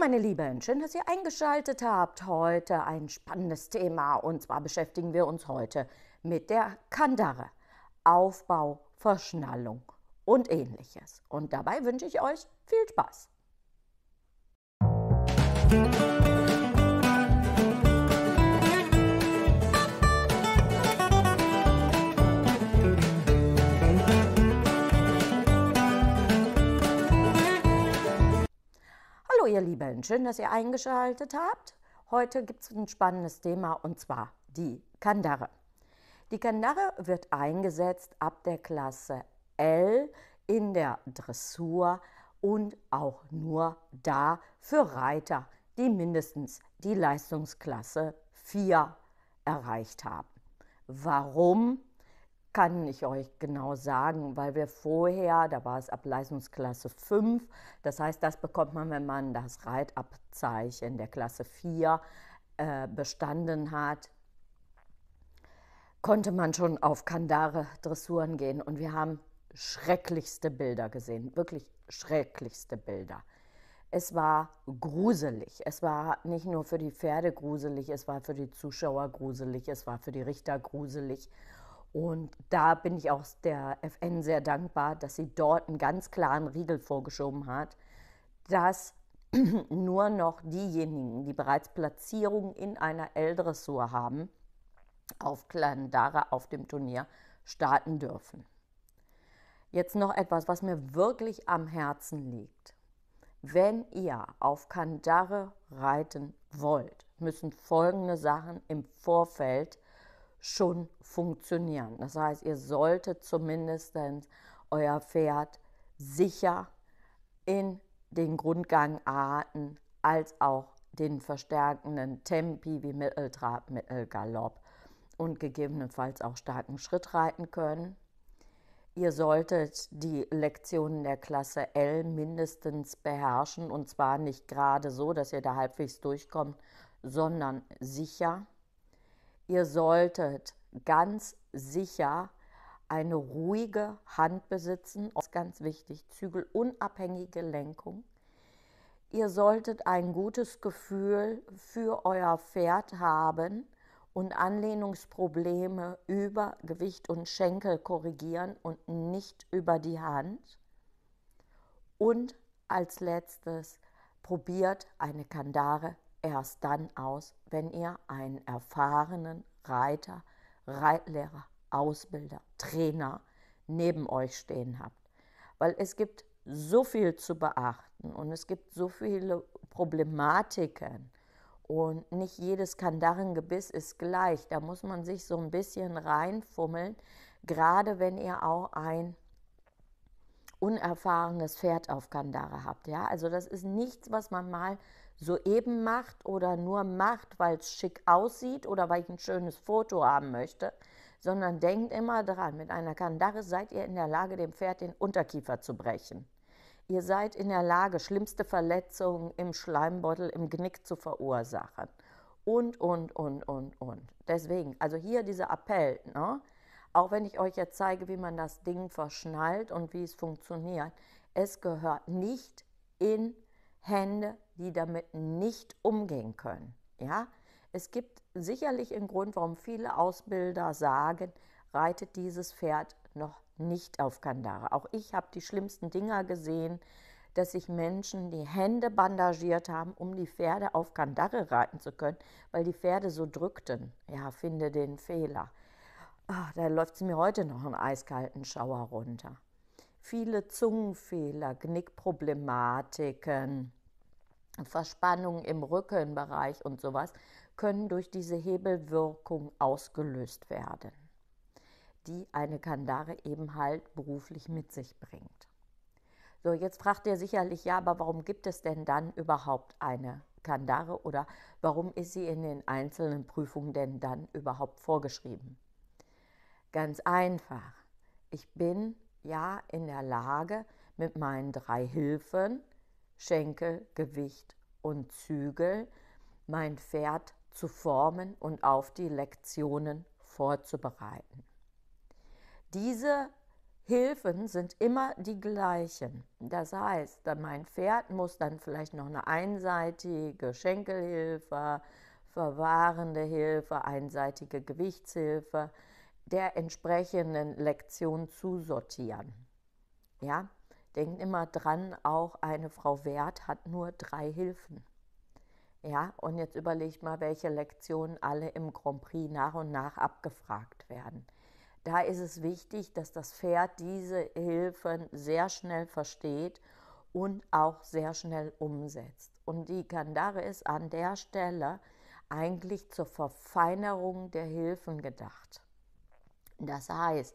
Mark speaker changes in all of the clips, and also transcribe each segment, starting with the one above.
Speaker 1: meine Lieben, schön, dass ihr eingeschaltet habt. Heute ein spannendes Thema und zwar beschäftigen wir uns heute mit der Kandare, Aufbau, Verschnallung und ähnliches. Und dabei wünsche ich euch viel Spaß. Musik ihr Lieben, schön, dass ihr eingeschaltet habt. Heute gibt es ein spannendes Thema und zwar die Kandare. Die Kandare wird eingesetzt ab der Klasse L in der Dressur und auch nur da für Reiter, die mindestens die Leistungsklasse 4 erreicht haben. Warum? kann ich euch genau sagen, weil wir vorher, da war es ab Leistungsklasse 5, das heißt, das bekommt man, wenn man das Reitabzeichen der Klasse 4 äh, bestanden hat, konnte man schon auf Kandare Dressuren gehen und wir haben schrecklichste Bilder gesehen, wirklich schrecklichste Bilder. Es war gruselig. Es war nicht nur für die Pferde gruselig, es war für die Zuschauer gruselig, es war für die Richter gruselig. Und da bin ich auch der FN sehr dankbar, dass sie dort einen ganz klaren Riegel vorgeschoben hat, dass nur noch diejenigen, die bereits Platzierungen in einer L-Dressur haben, auf Klandara auf dem Turnier starten dürfen. Jetzt noch etwas, was mir wirklich am Herzen liegt. Wenn ihr auf Kandare reiten wollt, müssen folgende Sachen im Vorfeld schon funktionieren. Das heißt, ihr solltet zumindest euer Pferd sicher in den Grundgangarten als auch den verstärkenden Tempi wie Mitteltrab, Mittelgalopp und gegebenenfalls auch starken Schritt reiten können. Ihr solltet die Lektionen der Klasse L mindestens beherrschen und zwar nicht gerade so, dass ihr da halbwegs durchkommt, sondern sicher ihr solltet ganz sicher eine ruhige Hand besitzen, das ist ganz wichtig, zügelunabhängige Lenkung. Ihr solltet ein gutes Gefühl für euer Pferd haben und Anlehnungsprobleme über Gewicht und Schenkel korrigieren und nicht über die Hand. Und als letztes probiert eine Kandare erst dann aus, wenn ihr einen erfahrenen Reiter, Reitlehrer, Ausbilder, Trainer neben euch stehen habt. Weil es gibt so viel zu beachten und es gibt so viele Problematiken und nicht jedes Kandarengebiss ist gleich. Da muss man sich so ein bisschen reinfummeln, gerade wenn ihr auch ein unerfahrenes Pferd auf Kandare habt. Ja, also das ist nichts, was man mal soeben macht oder nur macht, weil es schick aussieht oder weil ich ein schönes Foto haben möchte, sondern denkt immer dran, mit einer Kandare seid ihr in der Lage, dem Pferd den Unterkiefer zu brechen. Ihr seid in der Lage, schlimmste Verletzungen im Schleimbeutel, im Genick zu verursachen. Und, und, und, und, und. Deswegen, also hier dieser Appell, ne? auch wenn ich euch jetzt zeige, wie man das Ding verschnallt und wie es funktioniert, es gehört nicht in Hände die damit nicht umgehen können. Ja, es gibt sicherlich einen Grund, warum viele Ausbilder sagen, reitet dieses Pferd noch nicht auf Kandare. Auch ich habe die schlimmsten Dinger gesehen, dass sich Menschen die Hände bandagiert haben, um die Pferde auf Kandare reiten zu können, weil die Pferde so drückten. Ja, finde den Fehler. Ach, da läuft es mir heute noch einen eiskalten Schauer runter. Viele Zungenfehler, Knickproblematiken, Verspannungen im Rückenbereich und sowas können durch diese Hebelwirkung ausgelöst werden, die eine Kandare eben halt beruflich mit sich bringt. So, jetzt fragt ihr sicherlich, ja, aber warum gibt es denn dann überhaupt eine Kandare oder warum ist sie in den einzelnen Prüfungen denn dann überhaupt vorgeschrieben? Ganz einfach. Ich bin ja in der Lage, mit meinen drei Hilfen Schenkel, Gewicht und Zügel, mein Pferd zu formen und auf die Lektionen vorzubereiten. Diese Hilfen sind immer die gleichen. Das heißt, mein Pferd muss dann vielleicht noch eine einseitige Schenkelhilfe, verwahrende Hilfe, einseitige Gewichtshilfe der entsprechenden Lektion zusortieren. Ja, Denkt immer dran, auch eine Frau Wert hat nur drei Hilfen. Ja, und jetzt überlegt mal, welche Lektionen alle im Grand Prix nach und nach abgefragt werden. Da ist es wichtig, dass das Pferd diese Hilfen sehr schnell versteht und auch sehr schnell umsetzt. Und die Kandare ist an der Stelle eigentlich zur Verfeinerung der Hilfen gedacht. Das heißt,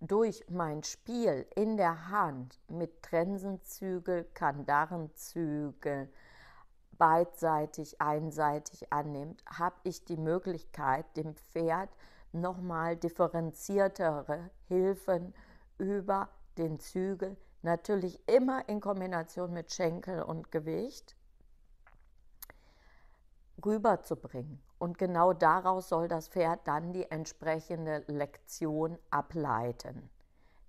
Speaker 1: durch mein Spiel in der Hand mit Trensenzügel, Kandarenzügel beidseitig, einseitig annimmt, habe ich die Möglichkeit, dem Pferd nochmal differenziertere Hilfen über den Zügel, natürlich immer in Kombination mit Schenkel und Gewicht, rüberzubringen. Und genau daraus soll das Pferd dann die entsprechende Lektion ableiten.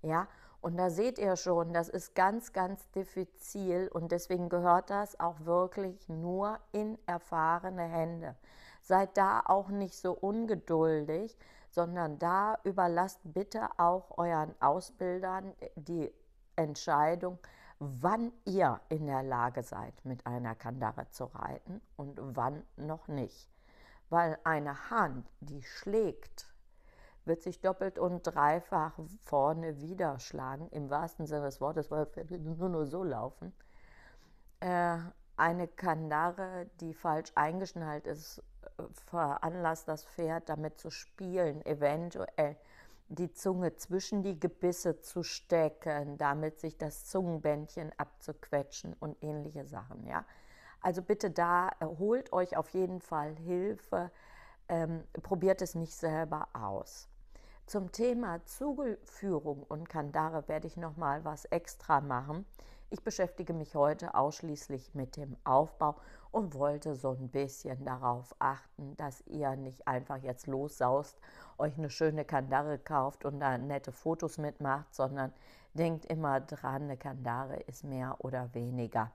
Speaker 1: Ja, und da seht ihr schon, das ist ganz, ganz diffizil und deswegen gehört das auch wirklich nur in erfahrene Hände. Seid da auch nicht so ungeduldig, sondern da überlasst bitte auch euren Ausbildern die Entscheidung, wann ihr in der Lage seid, mit einer Kandare zu reiten und wann noch nicht weil eine Hand, die schlägt, wird sich doppelt und dreifach vorne wieder schlagen, im wahrsten Sinne des Wortes, weil nur, nur so laufen. Äh, eine Kandare, die falsch eingeschnallt ist, äh, veranlasst das Pferd damit zu spielen, eventuell die Zunge zwischen die Gebisse zu stecken, damit sich das Zungenbändchen abzuquetschen und ähnliche Sachen, ja. Also bitte da, äh, holt euch auf jeden Fall Hilfe, ähm, probiert es nicht selber aus. Zum Thema Zugeführung und Kandare werde ich nochmal was extra machen. Ich beschäftige mich heute ausschließlich mit dem Aufbau und wollte so ein bisschen darauf achten, dass ihr nicht einfach jetzt lossaust, euch eine schöne Kandare kauft und da nette Fotos mitmacht, sondern denkt immer dran, eine Kandare ist mehr oder weniger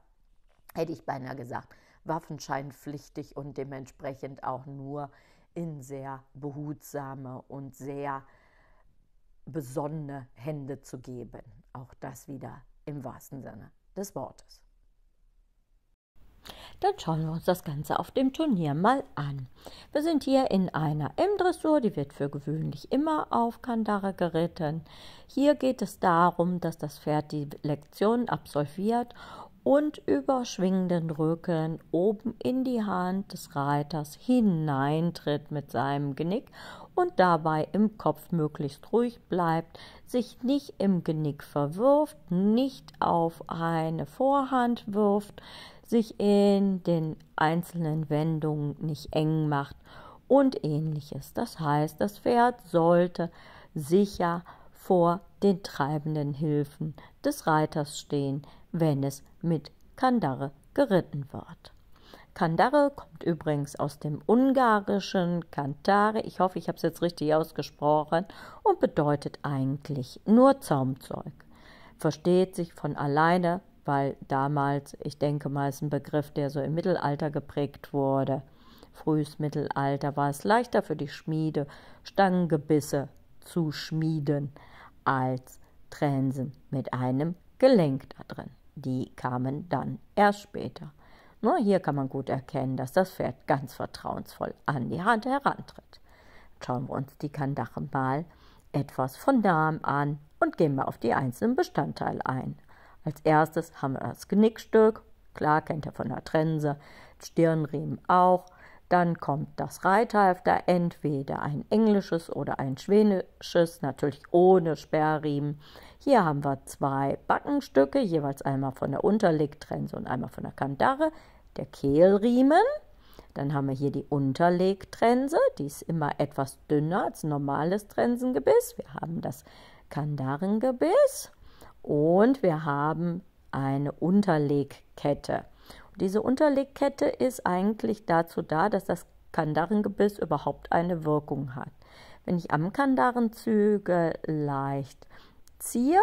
Speaker 1: hätte ich beinahe gesagt, waffenscheinpflichtig und dementsprechend auch nur in sehr behutsame und sehr besonnene Hände zu geben. Auch das wieder im wahrsten Sinne des Wortes. Dann schauen wir uns das Ganze auf dem Turnier mal an. Wir sind hier in einer M-Dressur, die wird für gewöhnlich immer auf Kandare geritten. Hier geht es darum, dass das Pferd die Lektion absolviert und über schwingenden Rücken oben in die Hand des Reiters hineintritt mit seinem Genick und dabei im Kopf möglichst ruhig bleibt, sich nicht im Genick verwirft, nicht auf eine Vorhand wirft, sich in den einzelnen Wendungen nicht eng macht und ähnliches. Das heißt, das Pferd sollte sicher vor den treibenden Hilfen des Reiters stehen, wenn es mit Kandare geritten wird. Kandare kommt übrigens aus dem ungarischen Kantare, ich hoffe, ich habe es jetzt richtig ausgesprochen, und bedeutet eigentlich nur Zaumzeug. Versteht sich von alleine, weil damals, ich denke mal, ist ein Begriff, der so im Mittelalter geprägt wurde. Frühes Mittelalter war es leichter für die Schmiede, Stangengebisse zu schmieden, als Trensen mit einem Gelenk da drin die kamen dann erst später. Nur hier kann man gut erkennen, dass das Pferd ganz vertrauensvoll an die Hand herantritt. Schauen wir uns die Kandache mal etwas von Darm an und gehen wir auf die einzelnen Bestandteile ein. Als erstes haben wir das Genickstück, klar kennt ihr von der Trense, Stirnriemen auch, dann kommt das Reithalfter, entweder ein englisches oder ein schwedisches, natürlich ohne Sperrriemen. Hier haben wir zwei Backenstücke, jeweils einmal von der Unterlegtrense und einmal von der Kandare, der Kehlriemen. Dann haben wir hier die Unterlegtrense, die ist immer etwas dünner als normales Trensengebiss. Wir haben das Kandarengebiss und wir haben eine Unterlegkette. Diese Unterlegkette ist eigentlich dazu da, dass das Kandarengebiss überhaupt eine Wirkung hat. Wenn ich am Kandarenzüge leicht ziehe,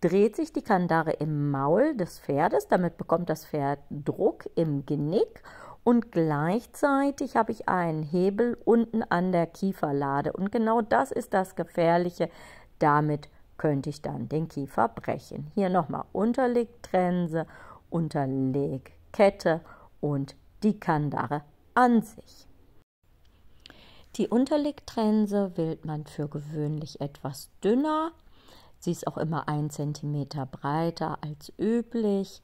Speaker 1: dreht sich die Kandare im Maul des Pferdes, damit bekommt das Pferd Druck im Genick und gleichzeitig habe ich einen Hebel unten an der Kieferlade und genau das ist das Gefährliche. Damit könnte ich dann den Kiefer brechen. Hier nochmal Unterlegtrense, Unterleg Kette und die Kandare an sich. Die Unterlegtrense wählt man für gewöhnlich etwas dünner. Sie ist auch immer 1 cm breiter als üblich.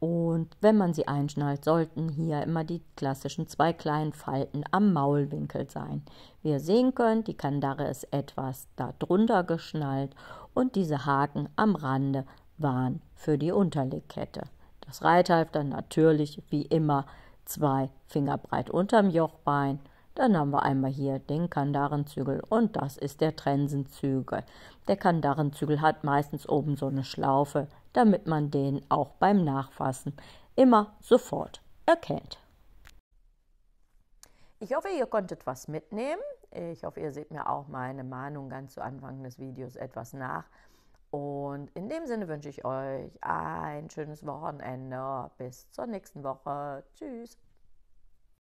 Speaker 1: Und wenn man sie einschnallt, sollten hier immer die klassischen zwei kleinen Falten am Maulwinkel sein. Wie ihr sehen könnt, die Kandare ist etwas darunter geschnallt und diese Haken am Rande waren für die Unterlegkette. Das Reithalf dann natürlich wie immer zwei Finger breit unterm Jochbein. Dann haben wir einmal hier den Kandarenzügel und das ist der Trensenzügel. Der Kandarenzügel hat meistens oben so eine Schlaufe, damit man den auch beim Nachfassen immer sofort erkennt. Ich hoffe, ihr konntet was mitnehmen. Ich hoffe, ihr seht mir auch meine Mahnung ganz zu Anfang des Videos etwas nach. Und in dem Sinne wünsche ich euch ein schönes Wochenende. Bis zur nächsten Woche. Tschüss.